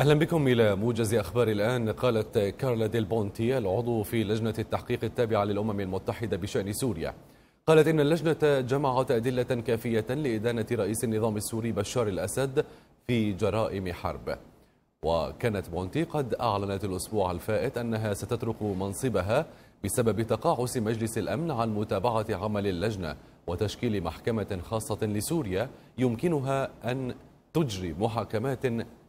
أهلا بكم إلى موجز أخبار الآن قالت كارلا ديل بونتي العضو في لجنة التحقيق التابعة للأمم المتحدة بشأن سوريا قالت إن اللجنة جمعت أدلة كافية لإدانة رئيس النظام السوري بشار الأسد في جرائم حرب وكانت بونتي قد أعلنت الأسبوع الفائت أنها ستترك منصبها بسبب تقاعس مجلس الأمن عن متابعة عمل اللجنة وتشكيل محكمة خاصة لسوريا يمكنها أن تجري محاكمات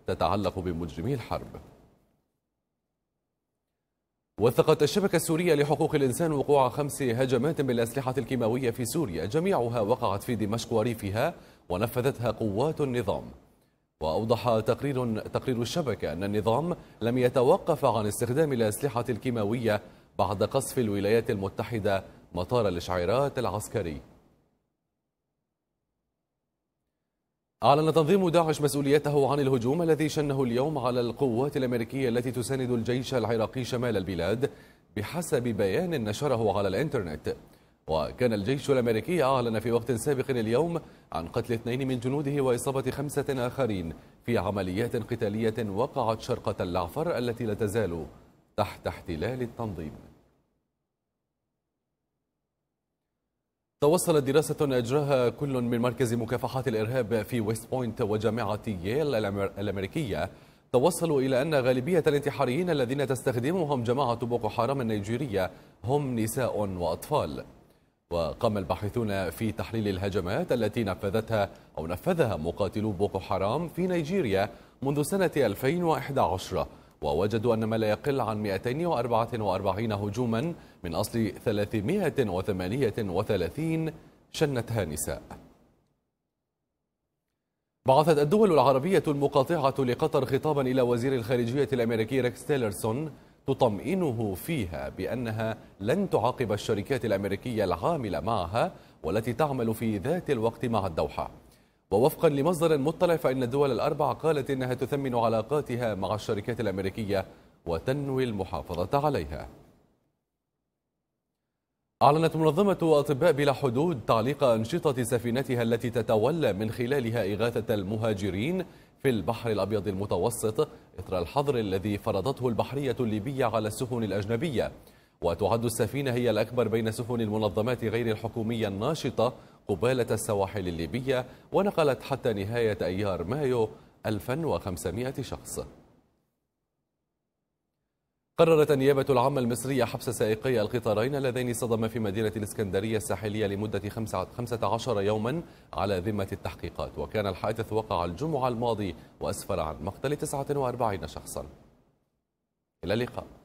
تتعلق بمجرمي الحرب وثقت الشبكة السورية لحقوق الإنسان وقوع خمس هجمات بالأسلحة الكيماوية في سوريا جميعها وقعت في دمشق وريفها ونفذتها قوات النظام وأوضح تقرير, تقرير الشبكة أن النظام لم يتوقف عن استخدام الأسلحة الكيماوية بعد قصف الولايات المتحدة مطار الإشعيرات العسكري أعلن تنظيم داعش مسؤوليته عن الهجوم الذي شنه اليوم على القوات الأمريكية التي تساند الجيش العراقي شمال البلاد بحسب بيان نشره على الإنترنت وكان الجيش الأمريكي أعلن في وقت سابق اليوم عن قتل اثنين من جنوده وإصابة خمسة آخرين في عمليات قتالية وقعت شرقة اللعفر التي لا تزال تحت احتلال التنظيم توصلت دراسة أجراها كل من مركز مكافحة الإرهاب في ويست بوينت وجامعة ييل الأمريكية توصلوا إلى أن غالبية الانتحاريين الذين تستخدمهم جماعة بوكو حرام النيجيرية هم نساء وأطفال وقام الباحثون في تحليل الهجمات التي نفذتها أو نفذها مقاتلو بوكو حرام في نيجيريا منذ سنة 2011 ووجدوا أن ما لا يقل عن 244 هجوما من أصل 338 شنتها نساء بعثت الدول العربية المقاطعة لقطر خطابا إلى وزير الخارجية الأمريكي ريكس تيلرسون تطمئنه فيها بأنها لن تعاقب الشركات الأمريكية العاملة معها والتي تعمل في ذات الوقت مع الدوحة ووفقا لمصدر مطلع فإن الدول الأربع قالت إنها تثمن علاقاتها مع الشركات الأمريكية وتنوي المحافظة عليها أعلنت منظمة أطباء بلا حدود تعليق أنشطة سفينتها التي تتولى من خلالها إغاثة المهاجرين في البحر الأبيض المتوسط إثر الحظر الذي فرضته البحرية الليبية على السفن الأجنبية وتعد السفينة هي الأكبر بين سفن المنظمات غير الحكومية الناشطة قبالة السواحل الليبية ونقلت حتى نهاية أيار مايو 1500 شخص قررت النيابة العامة المصرية حبس سائقي القطارين اللذين صدما في مدينة الإسكندرية الساحلية لمدة 15 يوما على ذمة التحقيقات وكان الحادث وقع الجمعة الماضي وأسفر عن مقتل 49 شخصا إلى اللقاء